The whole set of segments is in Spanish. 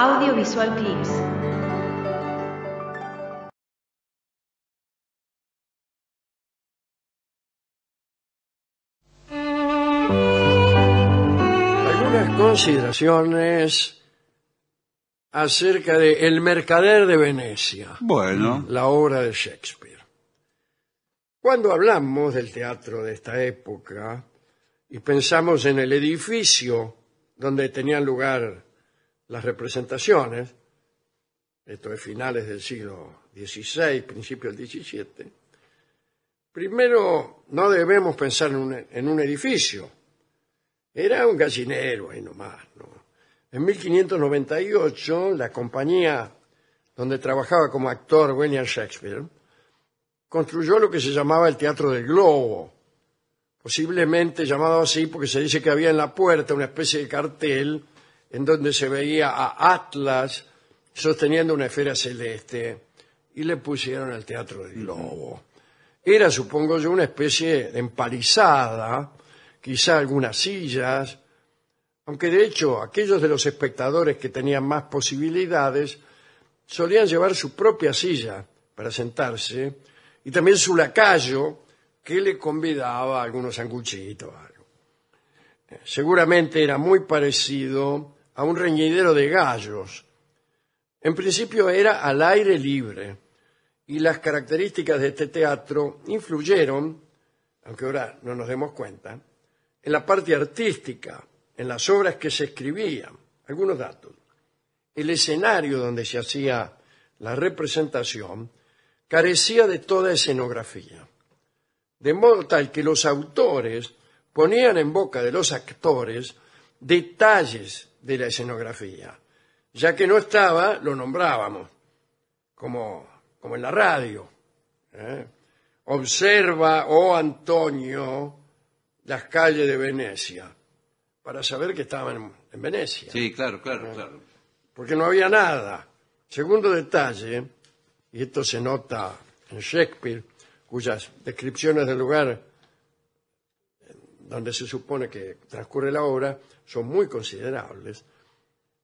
Audiovisual Clips. Algunas consideraciones acerca de El mercader de Venecia, Bueno, la obra de Shakespeare. Cuando hablamos del teatro de esta época y pensamos en el edificio donde tenían lugar las representaciones, esto es finales del siglo XVI, principio del XVII, primero no debemos pensar en un, edificio. Era un gallinero ahí nomás. En 1598, la compañía donde trabajaba como actor William Shakespeare, construyó lo que se llamaba el Teatro del Globo, posiblemente llamado así porque se dice que había en la puerta una especie de cartel en donde se veía a Atlas sosteniendo una esfera celeste y le pusieron el Teatro del Lobo. Era, supongo yo, una especie de empalizada, quizá algunas sillas, aunque de hecho aquellos de los espectadores que tenían más posibilidades solían llevar su propia silla para sentarse y también su lacayo que le convidaba a algunos sanguchitos. Eh, seguramente era muy parecido a un reñidero de gallos. En principio era al aire libre y las características de este teatro influyeron, aunque ahora no nos demos cuenta, en la parte artística, en las obras que se escribían. Algunos datos. El escenario donde se hacía la representación carecía de toda escenografía, de modo tal que los autores ponían en boca de los actores detalles de la escenografía. Ya que no estaba, lo nombrábamos, como, como en la radio. ¿eh? Observa, oh Antonio, las calles de Venecia, para saber que estaban en, Venecia. Sí, claro, claro, ¿Eh? claro. Porque no había nada. Segundo detalle, y esto se nota en Shakespeare, cuyas descripciones del lugar donde se supone que transcurre la obra son muy considerables.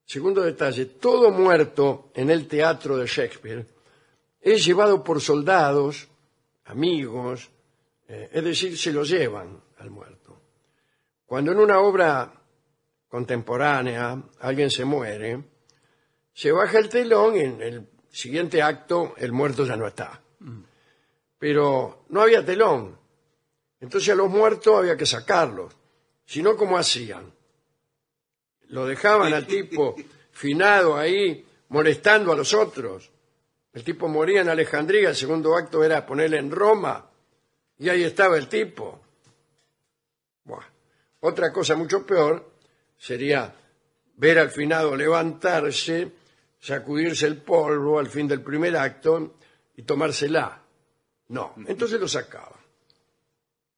Segundo detalle, todo muerto en el teatro de Shakespeare es llevado por soldados, amigos, eh, es decir, se lo llevan al muerto. Cuando en una obra contemporánea alguien se muere, se baja el telón y en el siguiente acto el muerto ya no está. Mm. Pero no había telón, entonces a los muertos había que sacarlos. Si no, ¿cómo hacían? Lo dejaban al tipo finado ahí, molestando a los otros. El tipo moría en Alejandría, el segundo acto era ponerle en Roma, y ahí estaba el tipo. Otra cosa mucho peor sería ver al finado levantarse, sacudirse el polvo al fin del primer acto y tomársela. No, entonces lo sacaban.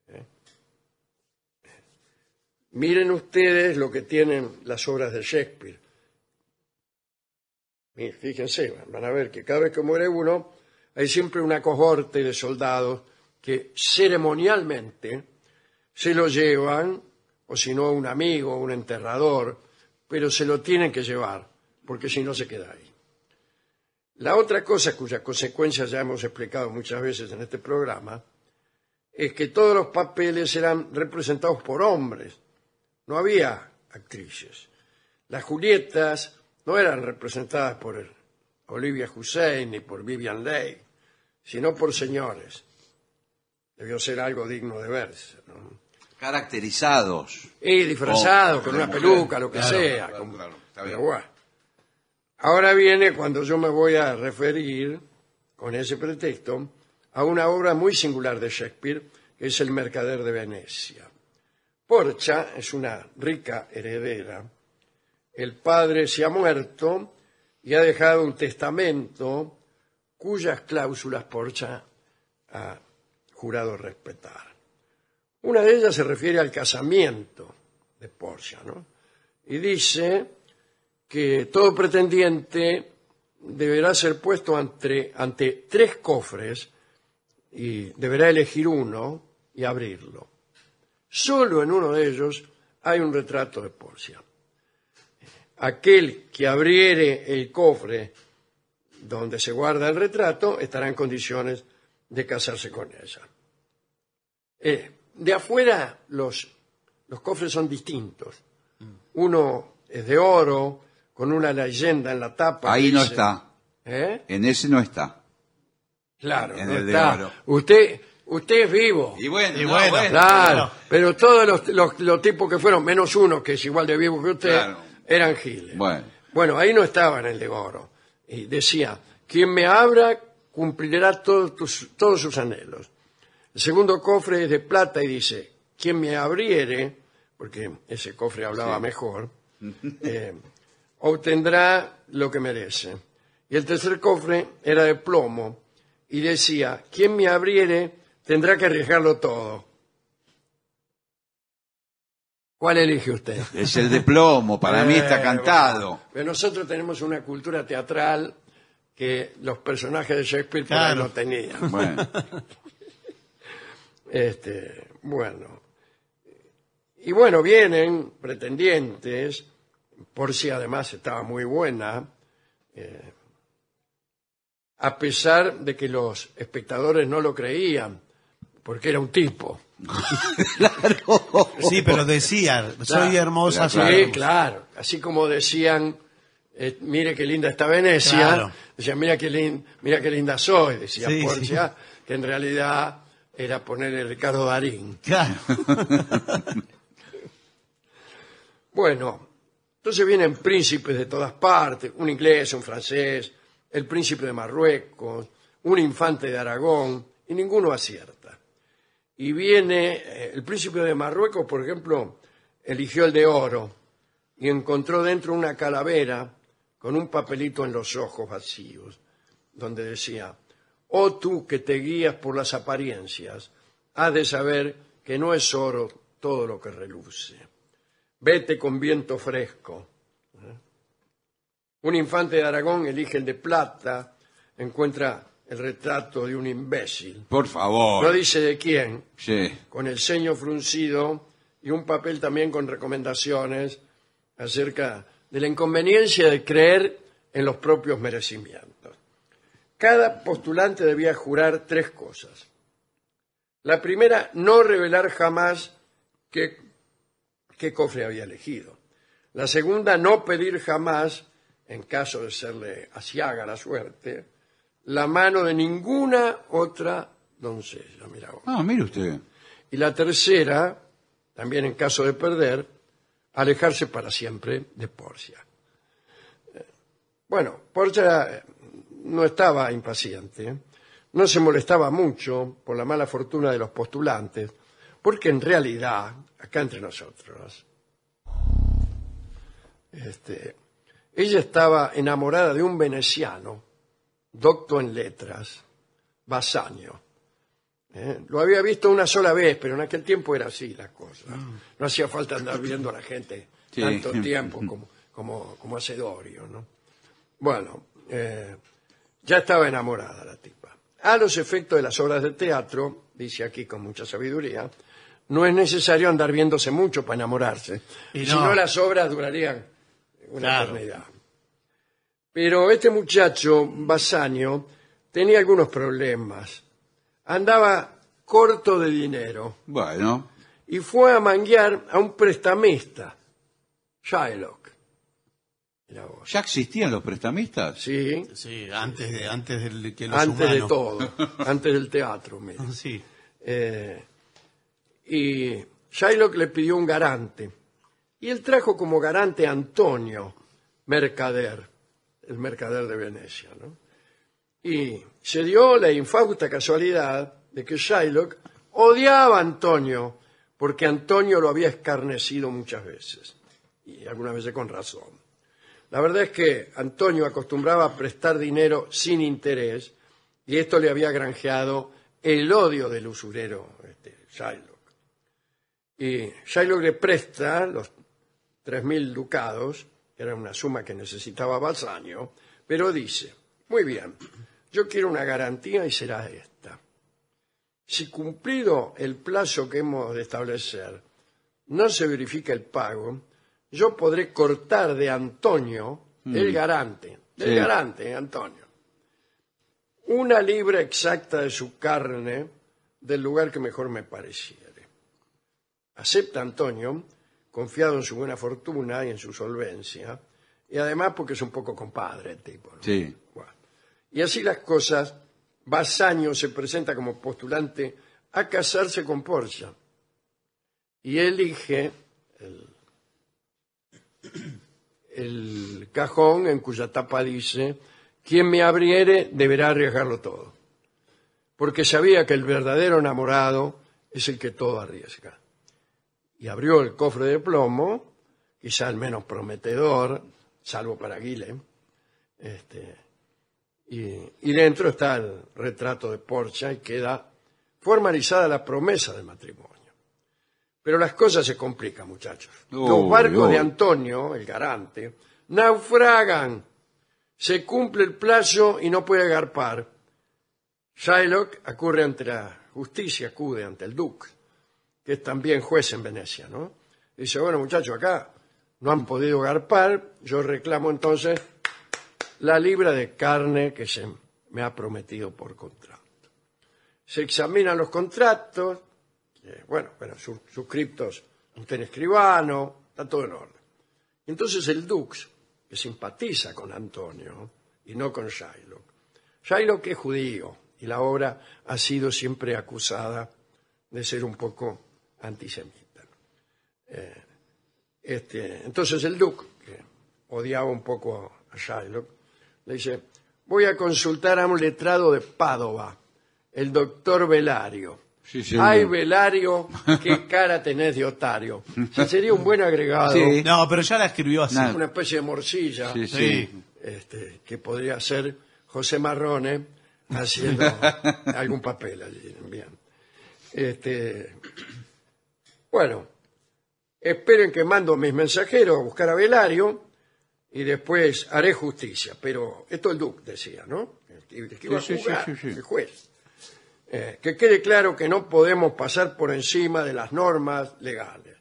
Eh. Miren ustedes lo que tienen las obras de Shakespeare. Fíjense, van a ver que cada vez que muere uno, hay siempre una cohorte de soldados que ceremonialmente se lo llevan, o si no, un amigo, un enterrador, pero se lo tienen que llevar, porque si no se queda ahí. La otra cosa cuya consecuencia ya hemos explicado muchas veces en este programa es que todos los papeles eran representados por hombres. No había actrices. Las Julietas no eran representadas por Olivia Hussein ni por Vivian Leigh, sino por señores. Debió ser algo digno de verse. Caracterizados. Y disfrazados, oh, con una peluca, lo que sea. Ahora viene cuando yo me voy a referir, con ese pretexto, a una obra muy singular de Shakespeare, que es El Mercader de Venecia. Porcha es una rica heredera. El padre se ha muerto y ha dejado un testamento cuyas cláusulas Porcha ha jurado respetar. Una de ellas se refiere al casamiento de Porcia, ¿no? Y dice que todo pretendiente deberá ser puesto ante tres cofres y deberá elegir uno y abrirlo. Solo en uno de ellos hay un retrato de Porcia. Aquel que abriere el cofre donde se guarda el retrato estará en condiciones de casarse con ella. Eh, de afuera los, los cofres son distintos. Mm. Uno es de oro, con una leyenda en la tapa. Ahí no está. ¿Eh? En ese no está. Claro, en Usted, usted es vivo. Y bueno, Claro, pero todos los, tipos que fueron, menos uno que es igual de vivo que usted, eran giles. Bueno. ahí no estaba en el de oro. Y decía, quien me abra cumplirá todos, sus anhelos. El segundo cofre es de plata y dice, quien me abriere, porque ese cofre hablaba mejor, eh, obtendrá lo que merece. Y el tercer cofre era de plomo y decía, quien me abriere tendrá que arriesgarlo todo. ¿Cuál elige usted? Es el de plomo, para mí está eh, cantado. Pero nosotros tenemos una cultura teatral que los personajes de Shakespeare no tenían. Bueno, Este, bueno. Y bueno, vienen pretendientes, por si además estaba muy buena, eh, a pesar de que los espectadores no lo creían, porque era un tipo. claro. Sí, pero decían, soy hermosa, Sí, claro. Así como decían, eh, mire qué linda está Venecia, decían, mira qué, mira qué linda soy, decía por Porcia, que en realidad era poner el Ricardo Darín. bueno, entonces vienen príncipes de todas partes, un inglés, un francés, el príncipe de Marruecos, un infante de Aragón, y ninguno acierta. Y viene eh, el príncipe de Marruecos, por ejemplo, eligió el de oro y encontró dentro una calavera con un papelito en los ojos vacíos, donde decía, oh tú que te guías por las apariencias, has de saber que no es oro todo lo que reluce. Vete con viento fresco, un infante de Aragón elige el de plata, encuentra el retrato de un imbécil. Por favor. No dice de quién, Sí. con el ceño fruncido y un papel también con recomendaciones acerca de la inconveniencia de creer en los propios merecimientos. Cada postulante debía jurar tres cosas. La primera, no revelar jamás qué cofre había elegido. La segunda, no pedir jamás en caso de serle asiaga la suerte, la mano de ninguna otra doncella. Ah, mire usted. Y la tercera, también en caso de perder, alejarse para siempre de Porcia. Eh, bueno, Porcia eh, no estaba impaciente, no se molestaba mucho por la mala fortuna de los postulantes, porque en realidad, acá entre nosotros, este, ella estaba enamorada de un veneciano, docto en letras, Basanio. Eh, lo había visto una sola vez, pero en aquel tiempo era así la cosa. No hacía falta andar viendo a la gente tanto tiempo como, como, hace Dorio. ¿no? Bueno, eh, ya estaba enamorada la tipa. A los efectos de las obras de teatro, dice aquí con mucha sabiduría, no es necesario andar viéndose mucho para enamorarse. Y Si no, las obras durarían pero este muchacho, Basanio, tenía algunos problemas. Andaba corto de dinero Bueno, y fue a manguear a un prestamista, Shylock. ¿ya existían los prestamistas? Sí, Sí, antes de, antes del que antes de todo, antes del teatro, Sí. Eh, y Shylock le pidió un garante. Y él trajo como garante a Antonio, mercader, el mercader de Venecia. Y se dio la infausta casualidad de que Shylock odiaba a Antonio porque Antonio lo había escarnecido muchas veces, y algunas veces con razón. La verdad es que Antonio acostumbraba a prestar dinero sin interés y esto le había granjeado el odio del usurero este, Shylock. Y Shylock le presta los 3.000 ducados, era una suma que necesitaba Balsaño, pero dice, muy bien, yo quiero una garantía y será esta. Si cumplido el plazo que hemos de establecer, no se verifica el pago, yo podré cortar de Antonio, el mm. garante, ...el garante, Antonio, una libra exacta de su carne del lugar que mejor me pareciere. Acepta Antonio confiado en su buena fortuna y en su solvencia, y además porque es un poco compadre tipo. Y así las cosas, Basaño se presenta como postulante a casarse con Porsche y elige el cajón en cuya tapa dice, quien me abriere deberá arriesgarlo todo, porque sabía que el verdadero enamorado es el que todo arriesga y abrió el cofre de plomo, quizá el menos prometedor, salvo para Guillem. Este, y, dentro está el retrato de Porcha y queda formalizada la promesa del matrimonio. Pero las cosas se complican, muchachos. Los barcos de Antonio, el garante, naufragan. Se cumple el plazo y no puede agarpar. Shylock acude ante la justicia, acude ante el duque que es también juez en Venecia, ¿no? dice, bueno, muchachos, acá no han podido garpar, yo reclamo entonces la libra de carne que se me ha prometido por contrato. Se examinan los contratos, bueno, bueno, suscriptos un escribano, está todo en orden. Entonces el Dux, que simpatiza con Antonio y no con Shylock, Shylock es judío y la obra ha sido siempre acusada de ser un poco antisemita. Eh, este, entonces el Duque, que odiaba un poco a Shylock, le dice, voy a consultar a un letrado de Padova, el doctor Velario. Sí, Ay, Velario, qué cara tenés de otario. sería un buen agregado. No, pero ya la escribió así. Una especie de morcilla este, que podría ser José Marrone haciendo algún papel allí. Bien. Este, bueno, esperen que mando mis mensajeros a buscar a Belario y después haré justicia. Pero esto el Duke decía, ¿no? El, juez. que quede claro que no podemos pasar por encima de las normas legales.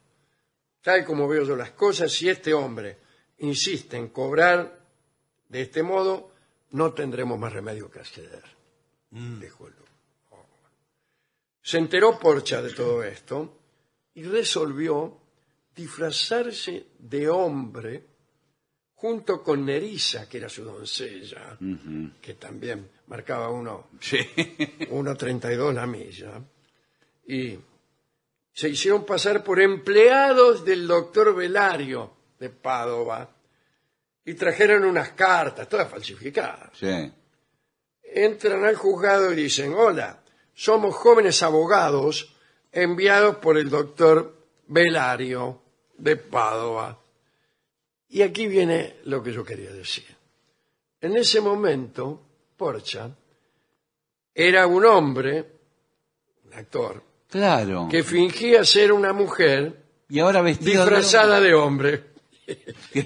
Tal como veo yo las cosas, si este hombre insiste en cobrar de este modo, no tendremos más remedio que acceder, mm. dijo el Se enteró Porcha de todo esto y resolvió disfrazarse de hombre junto con Nerissa, que era su doncella, que también marcaba uno, 1.32 la milla, y se hicieron pasar por empleados del doctor Velario de Padova y trajeron unas cartas, todas falsificadas. Entran al juzgado y dicen, hola, somos jóvenes abogados enviados por el doctor Belario de Padua. Y aquí viene lo que yo quería decir. En ese momento, Porcha era un hombre, un actor, claro. que fingía ser una mujer y ahora vestido disfrazada de, de hombre.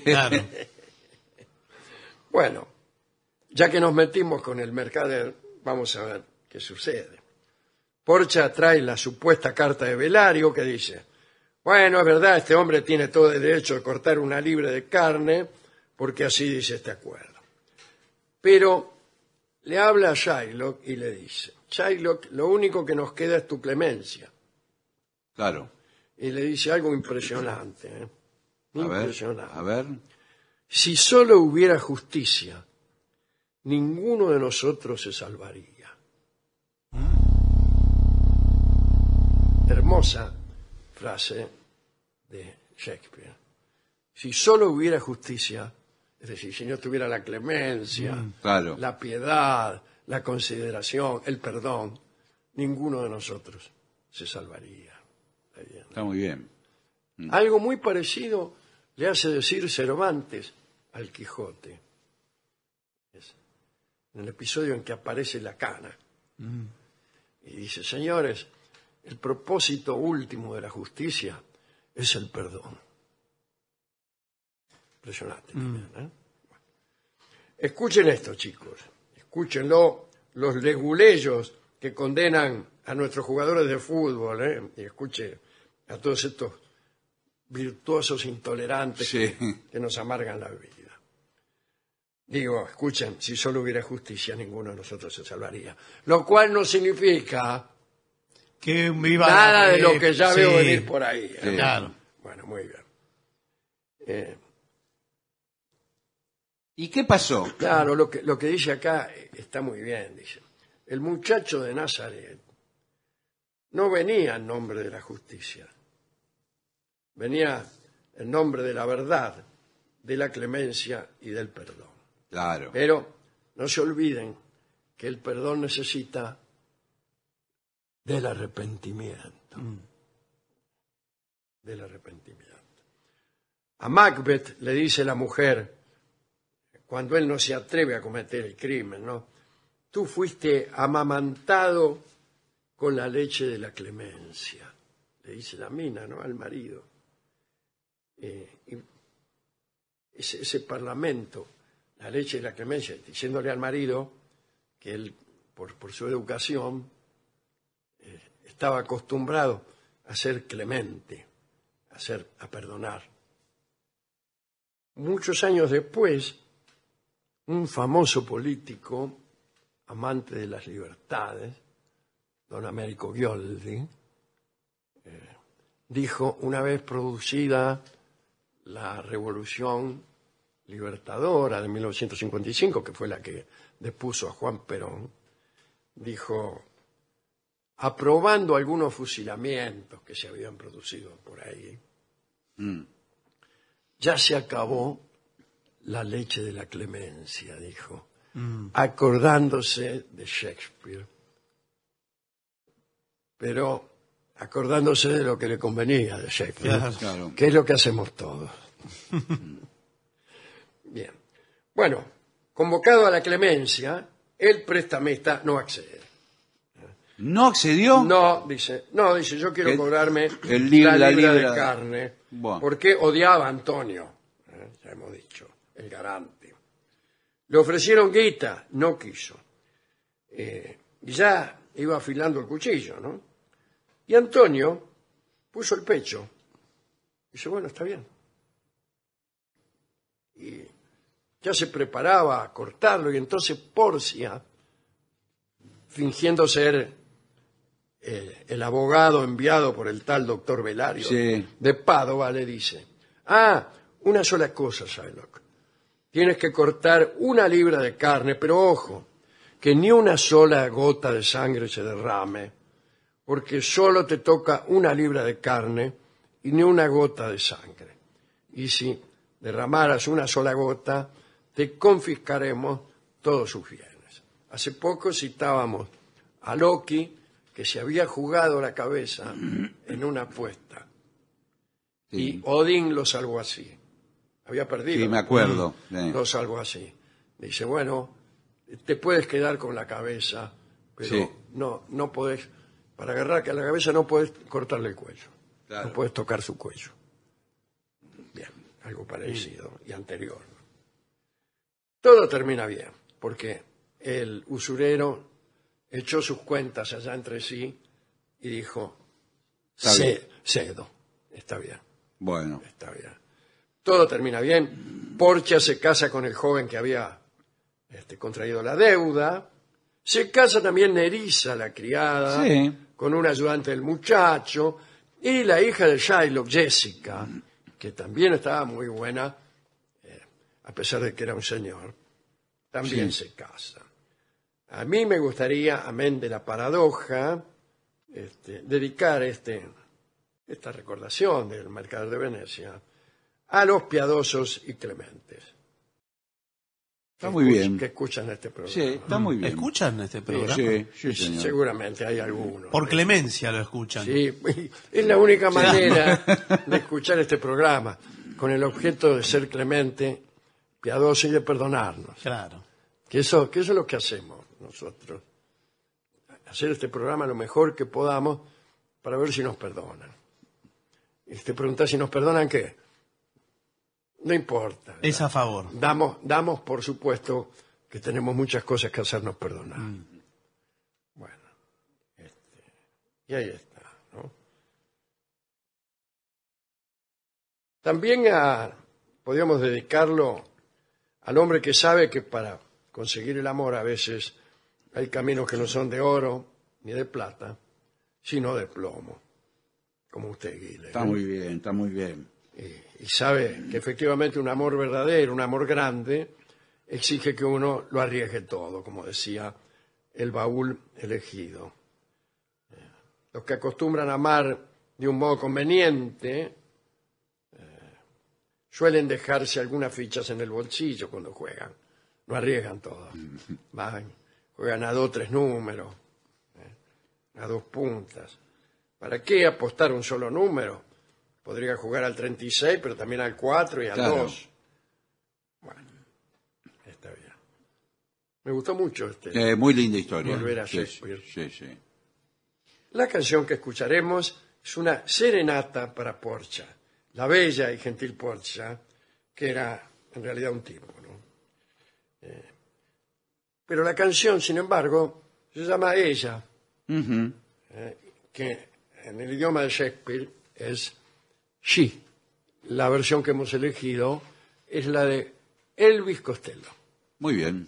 claro. bueno, ya que nos metimos con el mercader, vamos a ver qué sucede. Porcha trae la supuesta carta de Velario que dice, bueno, es verdad, este hombre tiene todo el derecho de cortar una libra de carne, porque así dice este acuerdo. Pero le habla a Shylock y le dice, Shylock, lo único que nos queda es tu clemencia. Claro. Y le dice algo impresionante. Impresionante. ¿eh? A ver, a ver. Si solo hubiera justicia, ninguno de nosotros se salvaría. hermosa frase de Shakespeare. Si solo hubiera justicia, es decir, si no tuviera la clemencia, mm, claro. la piedad, la consideración, el perdón, ninguno de nosotros se salvaría. Está, muy bien. Mm. Algo muy parecido le hace decir Cervantes al Quijote. en el episodio en que aparece la cana. Mm. Y dice, señores, el propósito último de la justicia es el perdón. Impresionante. Mm. ¿eh? Escuchen esto, chicos. Escúchenlo los leguleyos que condenan a nuestros jugadores de fútbol. ¿eh? Y escuchen a todos estos virtuosos intolerantes que, nos amargan la vida. Digo, escuchen, si solo hubiera justicia, ninguno de nosotros se salvaría. Lo cual no significa Nada de lo que ya veo venir por ahí. ¿eh? Claro. Bueno, muy bien. Eh, ¿Y qué pasó? Eh, claro, lo que, lo que dice acá está muy bien, dice. El muchacho de Nazaret no venía en nombre de la justicia, venía en nombre de la verdad, de la clemencia y del perdón. Claro. Pero no se olviden que el perdón necesita del arrepentimiento. Del arrepentimiento. A Macbeth le dice la mujer, cuando él no se atreve a cometer el crimen, ¿no? Tú fuiste amamantado con la leche de la clemencia, le dice la mina, ¿no? Al marido. Eh, y ese, parlamento, la leche de la clemencia, diciéndole al marido que él, por su educación, estaba acostumbrado a ser clemente, a, perdonar. Muchos años después, un famoso político, amante de las libertades, don Américo Gioldi, eh, dijo una vez producida la revolución libertadora de 1955, que fue la que depuso a Juan Perón, dijo, aprobando algunos fusilamientos que se habían producido por ahí, mm. ya se acabó la leche de la clemencia, dijo, mm. acordándose de Shakespeare, pero acordándose de lo que le convenía de Shakespeare, que es lo que hacemos todos. Bien. Bueno, convocado a la clemencia, el prestamista no accede. ¿No accedió? No, dice, no, dice, yo quiero cobrarme el la, libra de carne, porque odiaba a Antonio, ¿eh? ya hemos dicho, el garante. Le ofrecieron guita, no quiso. y eh, ya iba afilando el cuchillo, ¿no? Y Antonio puso el pecho. Dice, bueno, está bien. Y ya se preparaba a cortarlo y entonces Porcia, fingiendo ser eh, el abogado enviado por el tal doctor Velario de Padova le dice, ah, una sola cosa, Shylock, tienes que cortar una libra de carne, pero ojo, que ni una sola gota de sangre se derrame, porque solo te toca una libra de carne y ni una gota de sangre. Y si derramaras una sola gota, te confiscaremos todos sus bienes. Hace poco citábamos a Loki, se había jugado la cabeza en una apuesta. Y Odín lo salvó así. Había perdido. Sí, me acuerdo. Mm. Lo salvó así. Dice, bueno, te puedes quedar con la cabeza, pero no, no podés, para agarrar que la cabeza no podés cortarle el cuello. No puedes tocar su cuello. Bien, algo mm. parecido y anterior. Todo termina bien, porque el usurero echó sus cuentas allá entre sí y dijo, cedo, está bien, Bueno, está bien. Todo termina bien, Porcha se casa con el joven que había este, contraído la deuda, se casa también Nerissa, la criada, con un ayudante del muchacho, y la hija de Shiloh, Jessica, que también estaba muy buena, eh, a pesar de que era un señor, también se casa. A mí me gustaría, amén de la paradoja, este, dedicar este, esta recordación del Mercado de Venecia a los piadosos y clementes. Está muy bien. Que escuchan este programa. Sí, está muy bien. ¿Escuchan este programa? Sí, seguramente hay algunos. Por clemencia lo escuchan. Sí, es la única manera de escuchar este programa, con el objeto de ser clemente, piadoso y de perdonarnos. Claro. Que eso, que eso es lo que hacemos nosotros hacer este programa lo mejor que podamos para ver si nos perdonan. Y te si nos perdonan qué. No importa. Es a favor. Damos, damos por supuesto que tenemos muchas cosas que hacernos perdonar. Mm. Bueno, este, y ahí está. ¿no? También a, podríamos dedicarlo al hombre que sabe que para conseguir el amor a veces hay caminos que no son de oro ni de plata, sino de plomo, como usted, Guile. Está muy bien, está muy bien. Y, sabe que efectivamente un amor verdadero, un amor grande, exige que uno lo arriesgue todo, como decía el baúl elegido. Eh, los que acostumbran a amar de un modo conveniente eh, suelen dejarse algunas fichas en el bolsillo cuando juegan. No arriesgan todo. Van ganado tres números, ¿eh? a dos puntas. ¿Para qué apostar un solo número? Podría jugar al 36, pero también al 4 y al 2. Bueno, está bien. Me gustó mucho este. Eh, muy linda historia. Volver a La canción que escucharemos es una serenata para Porcha, la bella y gentil Porcha, que era en realidad un tipo, ¿no? Eh, pero la canción, sin embargo, se llama Ella, eh, que en el idioma de Shakespeare es She. La versión que hemos elegido es la de Elvis Costello. Muy bien.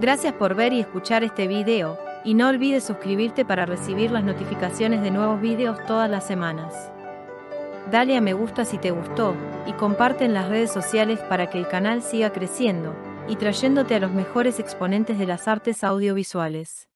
Gracias por ver y escuchar este video, y no olvides suscribirte para recibir las notificaciones de nuevos videos todas las semanas. Dale a me gusta si te gustó, y comparte en las redes sociales para que el canal siga creciendo, y trayéndote a los mejores exponentes de las artes audiovisuales.